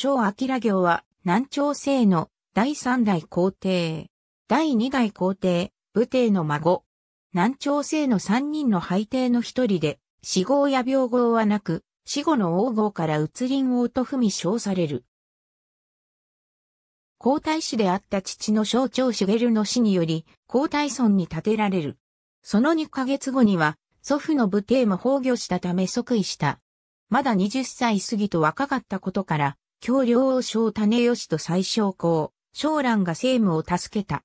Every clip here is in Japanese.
小明行は南朝政の第三代皇帝。第二代皇帝、武帝の孫。南朝政の三人の配帝の一人で、死後や病号はなく、死後の王号から移林王と踏み称される。皇太子であった父の象徴茂の死により、皇太孫に建てられる。その2ヶ月後には、祖父の武帝も崩御したため即位した。まだ20歳過ぎと若かったことから、京領王将種義と最小公、将蘭が政務を助けた。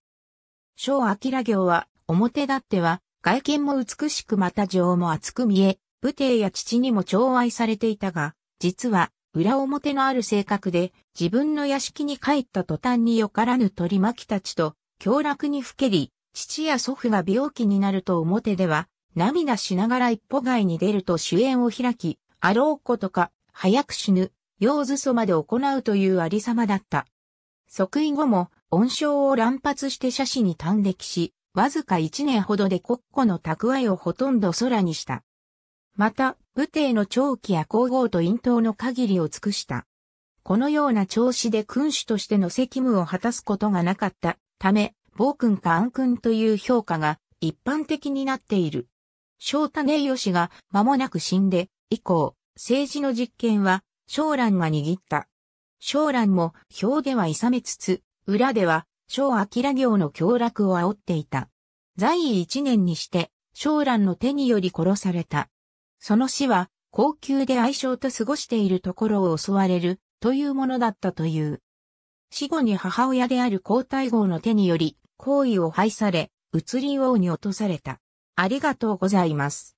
将明行は、表立っては、外見も美しくまた情も厚く見え、武帝や父にも寵愛されていたが、実は、裏表のある性格で、自分の屋敷に帰った途端によからぬ取り巻きたちと、凶楽にふけり、父や祖父が病気になると表では、涙しながら一歩外に出ると主演を開き、あろうことか、早く死ぬ、用図書まで行うというありさまだった。即位後も、恩賞を乱発して写真に短歴し、わずか一年ほどで国庫の蓄えをほとんど空にした。また、武帝の長期や皇后と隠頭の限りを尽くした。このような調子で君主としての責務を果たすことがなかったため、暴君か暗君という評価が一般的になっている。翔太義が間もなく死んで、以降、政治の実権は将蘭が握った。将蘭も表ではいさめつつ、裏では、小明行の凶楽を煽っていた。在位一年にして、将蘭の手により殺された。その死は、高級で愛称と過ごしているところを襲われる、というものだったという。死後に母親である皇太后の手により、行為を廃され、移り王に落とされた。ありがとうございます。